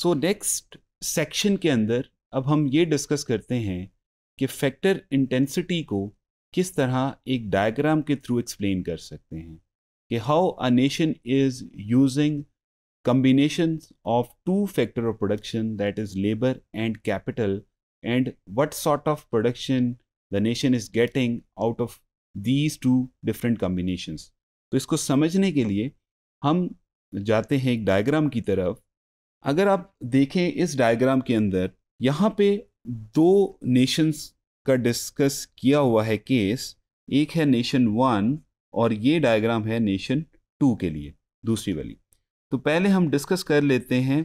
so next section के अंदर अब हम ये डिस्कस करते हैं कि फैक्टर इंटेंसिटी को किस तरह एक डायग्राम के थ्रू एक्सप्लेन कर सकते हैं कि how a nation is using combination of two factor of production that is labour and capital and what sort of production the nation is getting out of these two different combination तो इसको समझने के लिए हम जाते हैं एक diagram की तरफ अगर आप देखें इस डायग्राम के अंदर यहाँ पे दो नेशंस का डिस्कस किया हुआ है केस एक है नेशन वन और ये डायग्राम है नेशन टू के लिए दूसरी वाली तो पहले हम डिस्कस कर लेते हैं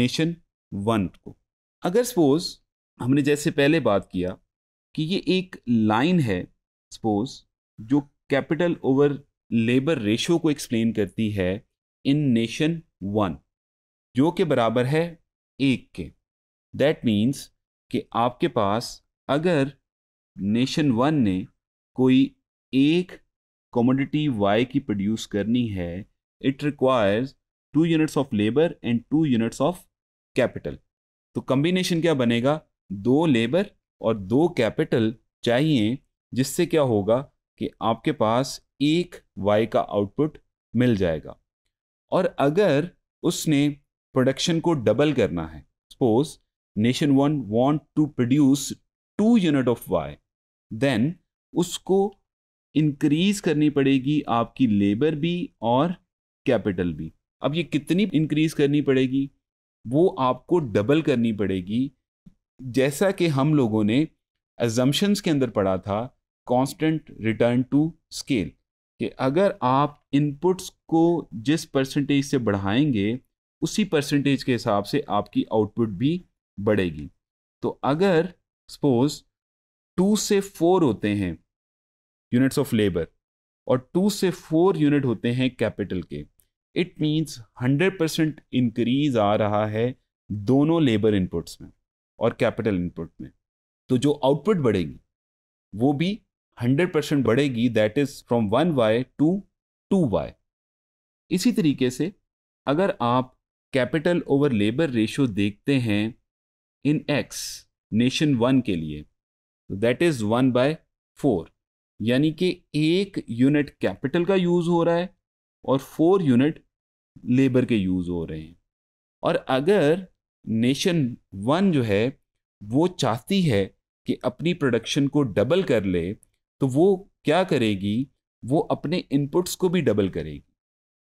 नेशन वन को अगर सपोज हमने जैसे पहले बात किया कि ये एक लाइन है सपोज जो कैपिटल ओवर लेबर रेशो को एक्सप्लेन करती है इन नेशन वन जो कि बराबर है एक के दैट मीन्स कि आपके पास अगर नेशन वन ने कोई एक कॉमोडिटी वाई की प्रोड्यूस करनी है it requires two units of labour and two units of capital तो कम्बिनेशन क्या बनेगा दो लेबर और दो कैपिटल चाहिए जिससे क्या होगा कि आपके पास एक वाई का आउटपुट मिल जाएगा और अगर उसने प्रोडक्शन को डबल करना है suppose nation one want to produce two unit of Y then उसको इंक्रीज करनी पड़ेगी आपकी लेबर भी और कैपिटल भी अब ये कितनी इंक्रीज करनी पड़ेगी वो आपको डबल करनी पड़ेगी जैसा कि हम लोगों ने एजम्पन्स के अंदर पढ़ा था कांस्टेंट रिटर्न टू स्केल कि अगर आप इनपुट्स को जिस परसेंटेज से बढ़ाएंगे उसी परसेंटेज के हिसाब से आपकी आउटपुट भी बढ़ेगी तो अगर सपोज टू से फोर होते हैं यूनिट्स ऑफ लेबर और टू से फोर यूनिट होते हैं कैपिटल के it means hundred percent increase आ रहा है दोनों लेबर इनपुट्स में और कैपिटल इनपुट में तो जो आउटपुट बढ़ेगी वो भी हंड्रेड परसेंट बढ़ेगी that is from one Y to two Y इसी तरीके से अगर आप कैपिटल ओवर लेबर रेशियो देखते हैं इन एक्स नेशन वन के लिए तो that is one by four यानी कि एक यूनिट कैपिटल का यूज़ हो रहा है और फोर यूनिट लेबर के यूज़ हो रहे हैं और अगर नेशन वन जो है वो चाहती है कि अपनी प्रोडक्शन को डबल कर ले तो वो क्या करेगी वो अपने इनपुट्स को भी डबल करेगी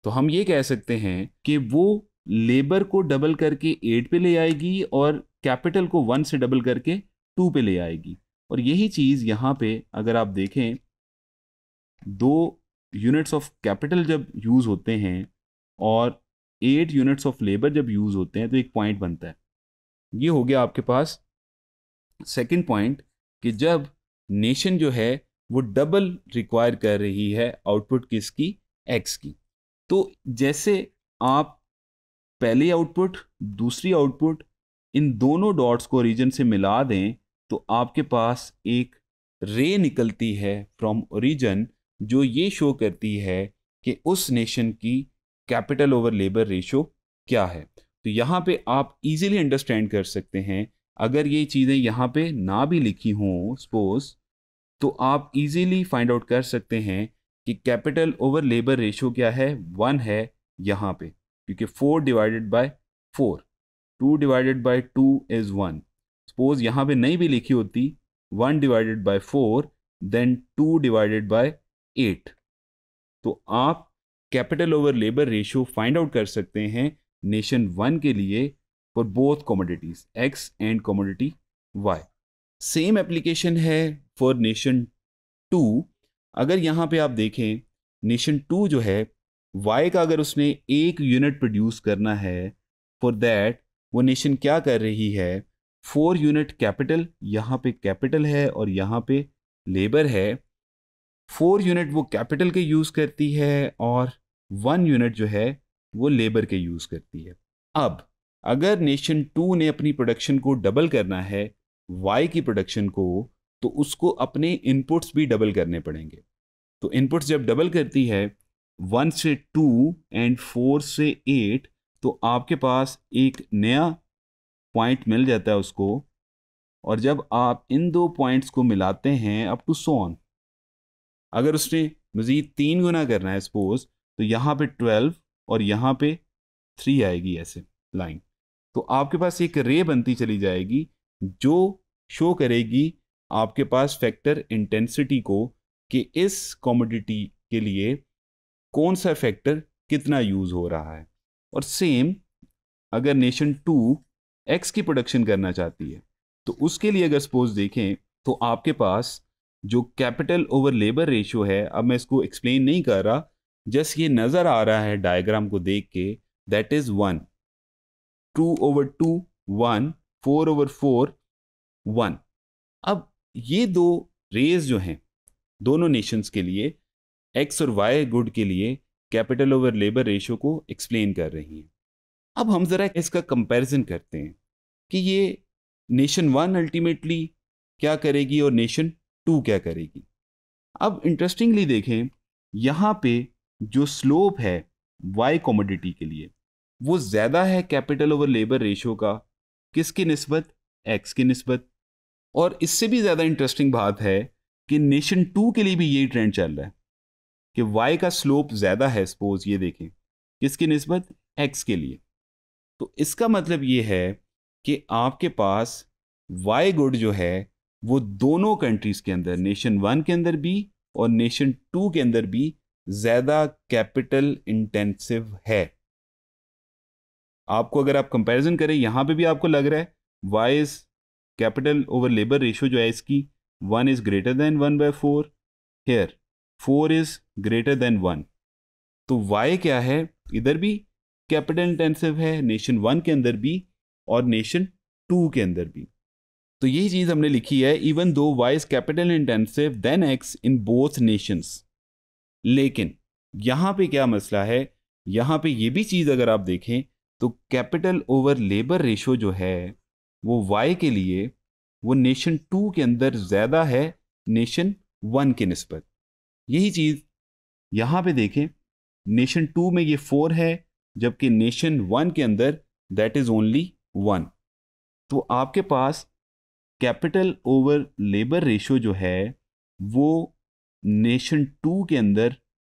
तो हम ये कह सकते हैं कि वो लेबर को डबल करके एट पे ले आएगी और कैपिटल को वन से डबल करके टू पे ले आएगी और यही चीज़ यहाँ पे अगर आप देखें दो यूनिट्स ऑफ कैपिटल जब यूज़ होते हैं और एट यूनिट्स ऑफ लेबर जब यूज़ होते हैं तो एक पॉइंट बनता है ये हो गया आपके पास सेकंड पॉइंट कि जब नेशन जो है वो डबल रिक्वायर कर रही है आउटपुट किसकी एक्स की तो जैसे आप पहली आउटपुट दूसरी आउटपुट इन दोनों डॉट्स को रीजन से मिला दें तो आपके पास एक रे निकलती है फ्रॉम ओरिजिन जो ये शो करती है कि उस नेशन की कैपिटल ओवर लेबर रेशो क्या है तो यहाँ पे आप इजीली अंडरस्टैंड कर सकते हैं अगर ये चीज़ें यहाँ पे ना भी लिखी हों सपोज तो आप इजीली फाइंड आउट कर सकते हैं कि कैपिटल ओवर लेबर रेशो क्या है वन है यहाँ पे क्योंकि four divided by four two divided by two is one suppose यहाँ पे नहीं भी लिखी होती one divided by four then two divided by eight तो आप capital over labour ratio find out कर सकते हैं नेशन वन के लिए for both commodities X and commodity Y same application है फॉर नेशन टू अगर यहाँ पे आप देखें नेशन टू जो है वाई का अगर उसने एक यूनिट प्रोड्यूस करना है फॉर दैट वो नेशन क्या कर रही है फोर यूनिट कैपिटल यहाँ पे कैपिटल है और यहाँ पे लेबर है फोर यूनिट वो कैपिटल के यूज़ करती है और वन यूनिट जो है वो लेबर के यूज़ करती है अब अगर नेशन टू ने अपनी प्रोडक्शन को डबल करना है वाई की प्रोडक्शन को तो उसको अपने इनपुट्स भी डबल करने पड़ेंगे तो इनपुट्स जब डबल करती है वन से टू एंड फोर से एट तो आपके पास एक नया पॉइंट मिल जाता है उसको और जब आप इन दो पॉइंट्स को मिलाते हैं अप टू सोन अगर उसने मज़ीद तीन गुना करना है सपोज तो यहाँ पे ट्वेल्व और यहाँ पे थ्री आएगी ऐसे लाइन तो आपके पास एक रे बनती चली जाएगी जो शो करेगी आपके पास फैक्टर इंटेंसिटी को कि इस कॉमोडिटी के लिए कौन सा फैक्टर कितना यूज़ हो रहा है और सेम अगर नेशन टू एक्स की प्रोडक्शन करना चाहती है तो उसके लिए अगर सपोज देखें तो आपके पास जो कैपिटल ओवर लेबर रेशियो है अब मैं इसको एक्सप्लेन नहीं कर रहा जस्ट ये नज़र आ रहा है डायग्राम को देख के that is one two over two one four over four one अब ये दो रेज जो हैं दोनों नेशंस के लिए एक्स और वाई गुड के लिए कैपिटल ओवर लेबर रेशो को एक्सप्लेन कर रही हैं अब हम ज़रा इसका कंपैरिजन करते हैं कि ये नेशन वन अल्टीमेटली क्या करेगी और नेशन टू क्या करेगी अब इंटरेस्टिंगली देखें यहाँ पे जो स्लोप है वाई कॉमोडिटी के लिए वो ज़्यादा है कैपिटल ओवर लेबर रेशो का किसकी नस्बत एक्स की नस्बत और इससे भी ज़्यादा इंटरेस्टिंग बात है कि नेशन टू के लिए भी यही ट्रेंड चल रहा है कि y का स्लोप ज़्यादा है सपोज ये देखें किसकी नस्बत x के लिए तो इसका मतलब ये है कि आपके पास y गुड जो है वो दोनों कंट्रीज़ के अंदर नेशन वन के अंदर भी और नेशन टू के अंदर भी ज़्यादा कैपिटल इंटेंसिव है आपको अगर आप कंपैरिजन करें यहाँ पे भी आपको लग रहा है Y is capital over labour ratio जो है इसकी one is greater than one by four here four is greater than one तो वाई क्या है इधर भी कैपिटल इंटेंसिव है नेशन वन के अंदर भी और नेशन टू के अंदर भी तो यही चीज़ हमने लिखी है इवन दो Y is capital intensive than X in both nations लेकिन यहाँ पे क्या मसला है यहाँ पे ये भी चीज़ अगर आप देखें तो कैपिटल ओवर लेबर रेशो जो है वो वाई के लिए वो नेशन टू के अंदर ज़्यादा है नेशन वन के नस्बत यही चीज़ यहाँ पे देखें नेशन टू में ये फोर है जबकि नेशन वन के अंदर दैट इज़ ओनली वन तो आपके पास कैपिटल ओवर लेबर रेशो जो है वो नेशन टू के अंदर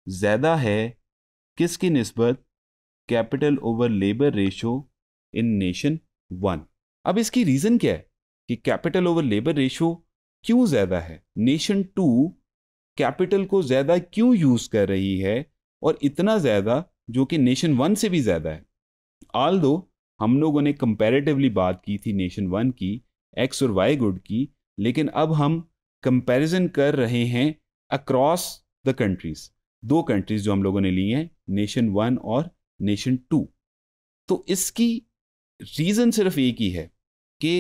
ज़्यादा है किसकी नस्बत capital over labour ratio in nation one अब इसकी रीज़न क्या है कि कैपिटल ओवर लेबर रेशो क्यों ज़्यादा है नेशन टू कैपिटल को ज़्यादा क्यों यूज़ कर रही है और इतना ज़्यादा जो कि नेशन वन से भी ज़्यादा है आल दो हम लोगों ने कंपैरेटिवली बात की थी नेशन वन की एक्स और वाई गुड की लेकिन अब हम कंपैरिजन कर रहे हैं अक्रॉस द कंट्रीज दो कंट्रीज जो हम लोगों ने ली हैं नेशन वन और नेशन टू तो इसकी रीज़न सिर्फ एक ही है कि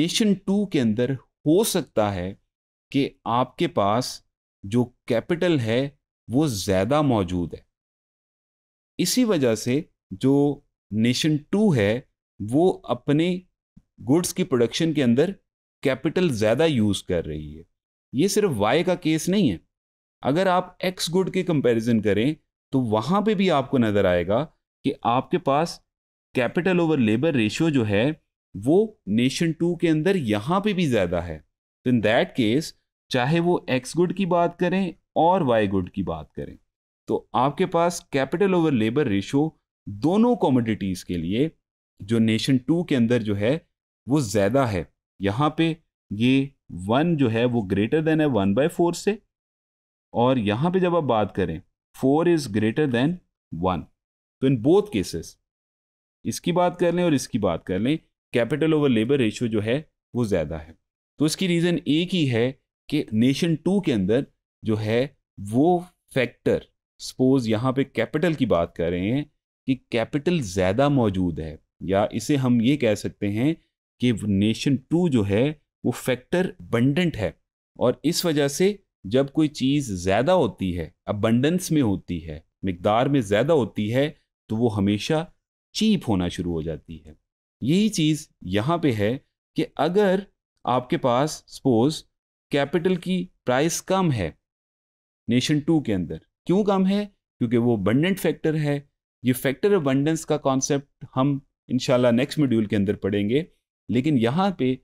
नेशन टू के अंदर हो सकता है कि आपके पास जो कैपिटल है वो ज़्यादा मौजूद है इसी वजह से जो नेशन टू है वो अपने गुड्स की प्रोडक्शन के अंदर कैपिटल ज़्यादा यूज़ कर रही है ये सिर्फ वाई का केस नहीं है अगर आप एक्स गुड के कंपैरिजन करें तो वहाँ पे भी आपको नज़र आएगा कि आपके पास कैपिटल ओवर लेबर रेशियो जो है वो नेशन टू के अंदर यहाँ पे भी ज़्यादा है तो इन दैट केस चाहे वो एक्स गुड की बात करें और वाई गुड की बात करें तो आपके पास कैपिटल ओवर लेबर रेशो दोनों कॉमोडिटीज़ के लिए जो नेशन टू के अंदर जो है वो ज़्यादा है यहाँ पे ये वन जो है वो ग्रेटर देन है वन बाय फोर से और यहाँ पे जब आप बात करें four is greater than one तो इन बोथ केसेस इसकी बात कर लें और इसकी बात कर लें कैपिटल ओवर लेबर रेशो जो है वो ज़्यादा है तो इसकी रीज़न एक ही है कि नेशन टू के अंदर जो है वो फैक्टर सपोज यहाँ पे कैपिटल की बात कर रहे हैं कि कैपिटल ज़्यादा मौजूद है या इसे हम ये कह सकते हैं कि नेशन टू जो है वो फैक्टर बंडेंट है और इस वजह से जब कोई चीज़ ज़्यादा होती है अबंडेंस में होती है मकदार में ज़्यादा होती है तो वो हमेशा चीप होना शुरू हो जाती है यही चीज़ यहाँ पे है कि अगर आपके पास सपोज कैपिटल की प्राइस कम है नेशन टू के अंदर क्यों कम है क्योंकि वो अबंडेंट फैक्टर है ये फैक्टर अबंडेंस का कॉन्सेप्ट हम इनशाला नेक्स्ट मॉड्यूल के अंदर पढ़ेंगे लेकिन यहाँ पे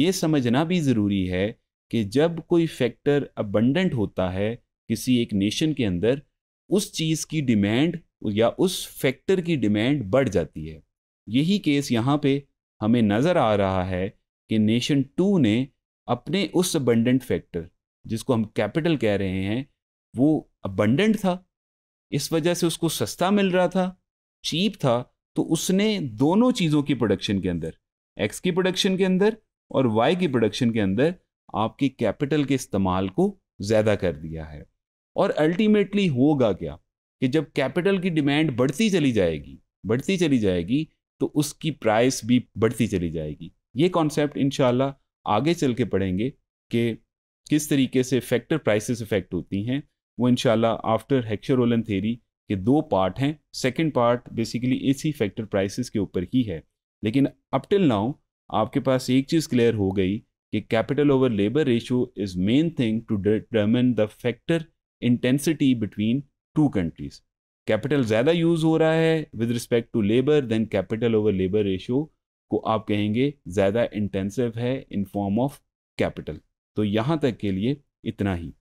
ये समझना भी ज़रूरी है कि जब कोई फैक्टर अबंडेंट होता है किसी एक नेशन के अंदर उस चीज़ की डिमांड या उस फैक्टर की डिमांड बढ़ जाती है यही केस यहाँ पे हमें नज़र आ रहा है कि नेशन टू ने अपने उस अबंडेंट फैक्टर जिसको हम कैपिटल कह रहे हैं वो अबंडेंट था इस वजह से उसको सस्ता मिल रहा था चीप था तो उसने दोनों चीज़ों की प्रोडक्शन के अंदर एक्स की प्रोडक्शन के अंदर और वाई की प्रोडक्शन के अंदर आपके कैपिटल के इस्तेमाल को ज़्यादा कर दिया है और अल्टीमेटली होगा क्या कि जब कैपिटल की डिमांड बढ़ती चली जाएगी बढ़ती चली जाएगी तो उसकी प्राइस भी बढ़ती चली जाएगी ये कॉन्सेप्ट इंशाल्लाह आगे चल के पढ़ेंगे कि किस तरीके से फैक्टर प्राइसेस इफेक्ट होती हैं वो इनशाला आफ्टर हेक्शरोलन थेरी के दो पार्ट हैं सेकंड पार्ट बेसिकली इसी फैक्टर प्राइसेस के ऊपर ही है लेकिन अप टिल नाउ आपके पास एक चीज़ क्लियर हो गई कि capital over labour ratio is main thing to determine the factor intensity between two countries capital ज़्यादा यूज़ हो रहा है with respect to labour then capital over labour ratio को आप कहेंगे ज़्यादा इंटेंसिव है इन फॉर्म ऑफ कैपिटल तो यहाँ तक के लिए इतना ही